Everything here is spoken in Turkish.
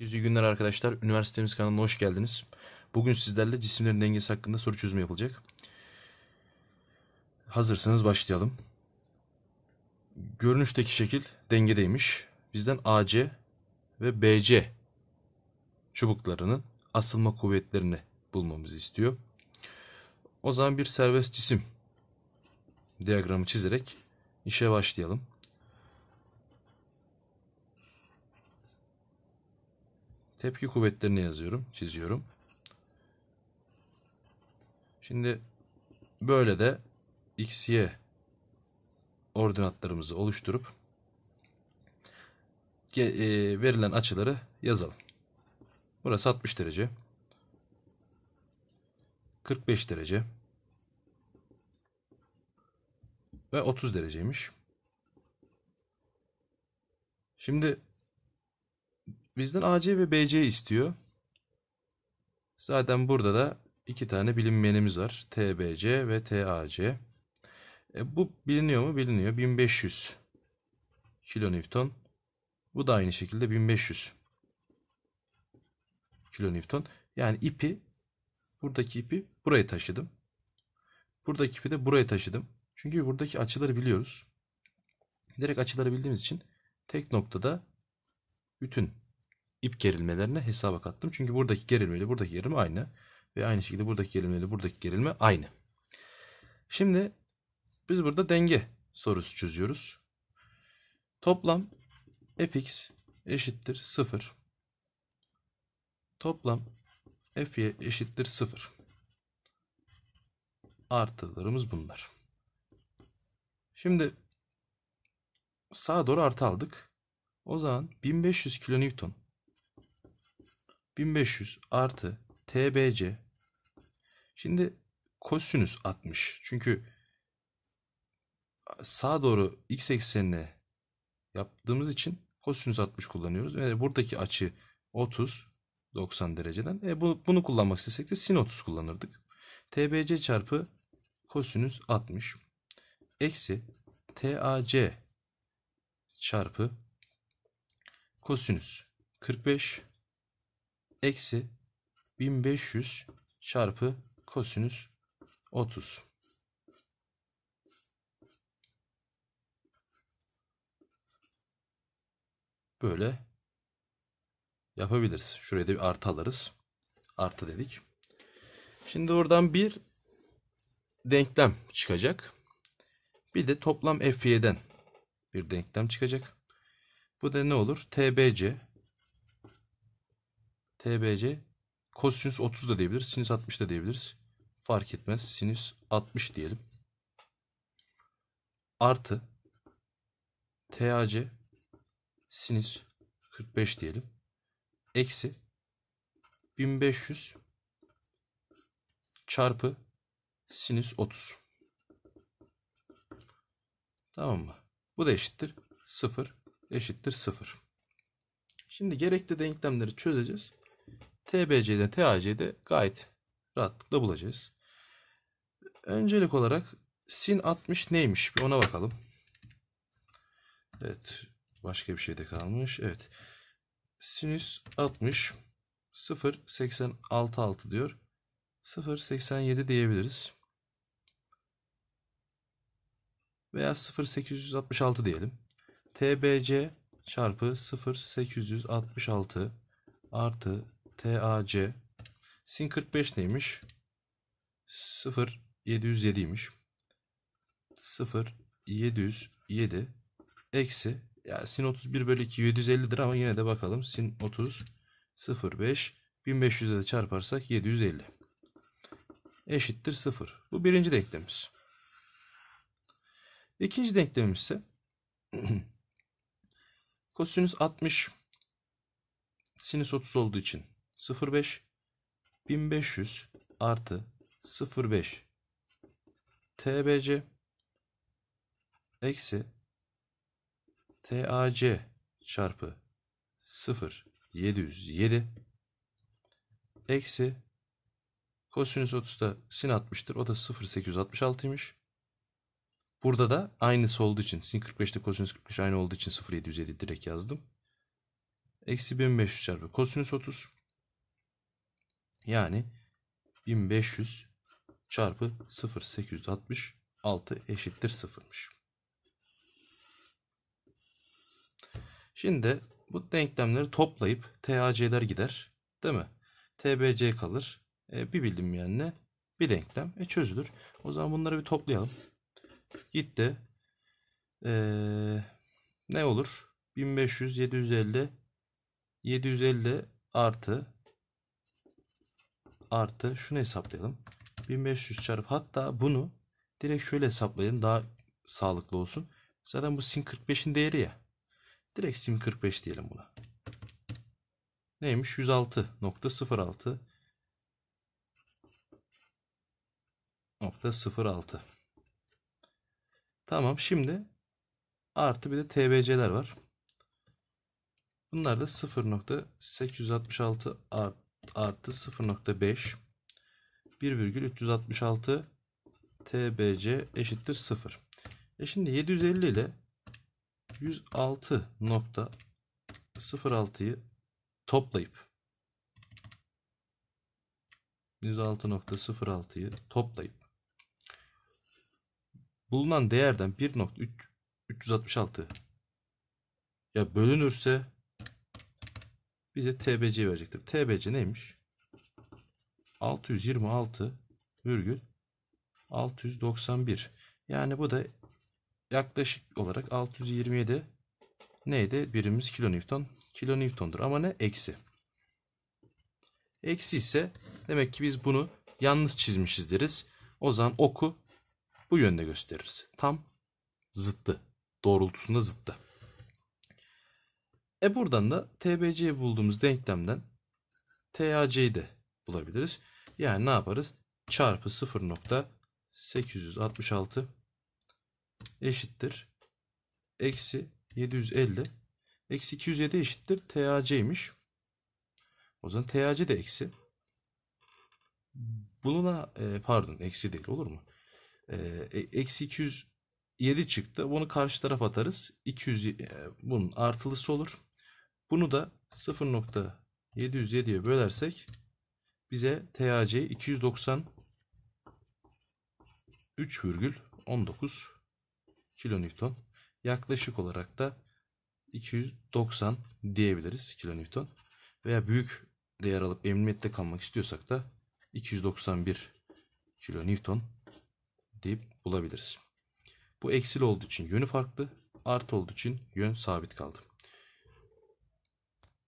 Yüzü günler arkadaşlar. Üniversitemiz kanalına hoş geldiniz. Bugün sizlerle cisimlerin dengesi hakkında soru çözümü yapılacak. Hazırsanız başlayalım. Görünüşteki şekil dengedeymiş. Bizden AC ve BC çubuklarının asılma kuvvetlerini bulmamızı istiyor. O zaman bir serbest cisim diyagramı çizerek işe başlayalım. tepki kuvvetlerini yazıyorum, çiziyorum. Şimdi böyle de x, y ordinatlarımızı oluşturup e, verilen açıları yazalım. Burası 60 derece. 45 derece. Ve 30 dereceymiş. Şimdi bizden AC ve BC istiyor. Zaten burada da iki tane bilinmeyenimiz var. TBC ve TAC. E, bu biliniyor mu? Biliniyor. 1500 kilonewton. Bu da aynı şekilde 1500 kilonewton. Yani ipi buradaki ipi buraya taşıdım. Buradaki ipi de buraya taşıdım. Çünkü buradaki açıları biliyoruz. Direkt açıları bildiğimiz için tek noktada bütün ip gerilmelerini hesaba kattım. Çünkü buradaki gerilme ile buradaki gerilme aynı. Ve aynı şekilde buradaki gerilme ile buradaki gerilme aynı. Şimdi biz burada denge sorusu çözüyoruz. Toplam fx eşittir 0. Toplam fy eşittir 0. Artılarımız bunlar. Şimdi sağa doğru artı aldık. O zaman 1500 kilonewton 1500 artı TBC. Şimdi kosinüs 60. Çünkü sağa doğru x eksenine yaptığımız için kosinüs 60 kullanıyoruz. Ve buradaki açı 30 90 dereceden. E bu, bunu kullanmak istesek de sin 30 kullanırdık. TBC çarpı kosinüs 60 eksi TAC çarpı kosinüs 45 eksi 1500 çarpı kosinüs 30. Böyle yapabiliriz. Şuraya da bir artı alırız. Artı dedik. Şimdi oradan bir denklem çıkacak. Bir de toplam f bir denklem çıkacak. Bu da ne olur? TBC TBC kosinüs 30 da diyebiliriz. Sinüs 60 da diyebiliriz. Fark etmez. Sinüs 60 diyelim. Artı TAC sinüs 45 diyelim. Eksi 1500 çarpı sinüs 30. Tamam mı? Bu da eşittir 0 eşittir 0. Şimdi gerekli denklemleri çözeceğiz. TBC'de, TAC'de gayet rahatlıkla bulacağız. Öncelik olarak sin 60 neymiş bir ona bakalım. Evet. Başka bir şey de kalmış. Evet. Sinüs 60 0.866 diyor. 0.87 diyebiliriz. Veya 0.866 diyelim. TBC çarpı 0.866 artı TAC. Sin 45 neymiş? 0 707 imiş. 0 707 eksi yani sin 31 bölü 2 750'dir ama yine de bakalım. Sin 30 05 1500'e de çarparsak 750 eşittir 0. Bu birinci denklemimiz. İkinci denklemimiz ise kosinüs 60 sinüs 30 olduğu için 05 1500 artı 05 TBC eksi TAC çarpı 0 707 eksi kosinüs 30'da sin 60'tır. O da 0,866'ymış. Burada da aynısı olduğu için sin 45'te kosinüs 45 aynı olduğu için 0,707 direkt yazdım. Eksi 1500 çarpı kosinüs 30 yani 1500 çarpı 0,866 eşittir 0'mış. Şimdi bu denklemleri toplayıp TAC'ler gider. Değil mi? TBC kalır. E, bir ne? bir denklem. E, çözülür. O zaman bunları bir toplayalım. Gitti. E, ne olur? 1500, 750, 750 artı artı şunu hesaplayalım. 1500 çarpı hatta bunu direkt şöyle hesaplayın daha sağlıklı olsun. Zaten bu sin 45'in değeri ya. Direkt sin 45 diyelim buna. Neymiş? 106.06 nokta 06. Tamam şimdi artı bir de TBC'ler var. Bunlar da 0.866 art artı 0.5 1,366 TBC eşittir 0. E şimdi 750 ile 106.06'yı toplayıp 106.06'yı toplayıp bulunan değerden 1.366 ya bölünürse bize TBC verecektir. TBC neymiş? 626 virgül 691. Yani bu da yaklaşık olarak 627 neydi? Birimiz kilonewton. Kilonewton'dur ama ne? Eksi. Eksi ise demek ki biz bunu yanlış çizmişiz deriz. O zaman oku bu yönde gösteririz. Tam zıttı. Doğrultusunda zıttı. E buradan da TBC'yi bulduğumuz denklemden TAC'yi de bulabiliriz. Yani ne yaparız? Çarpı 0.866 eşittir. Eksi 750. Eksi 207 eşittir. TAC'ymiş. O zaman TAC de eksi. Bununla e, pardon eksi değil olur mu? E, e eksi 207 çıktı. Bunu karşı tarafa atarız. 200 e, bunun artılısı olur. Bunu da 0.707'ye bölersek bize TAC 293,19 3,19 kilonewton yaklaşık olarak da 290 diyebiliriz kilonewton veya büyük değer alıp emniyette kalmak istiyorsak da 291 kilonewton deyip bulabiliriz. Bu eksil olduğu için yönü farklı, artı olduğu için yön sabit kaldı.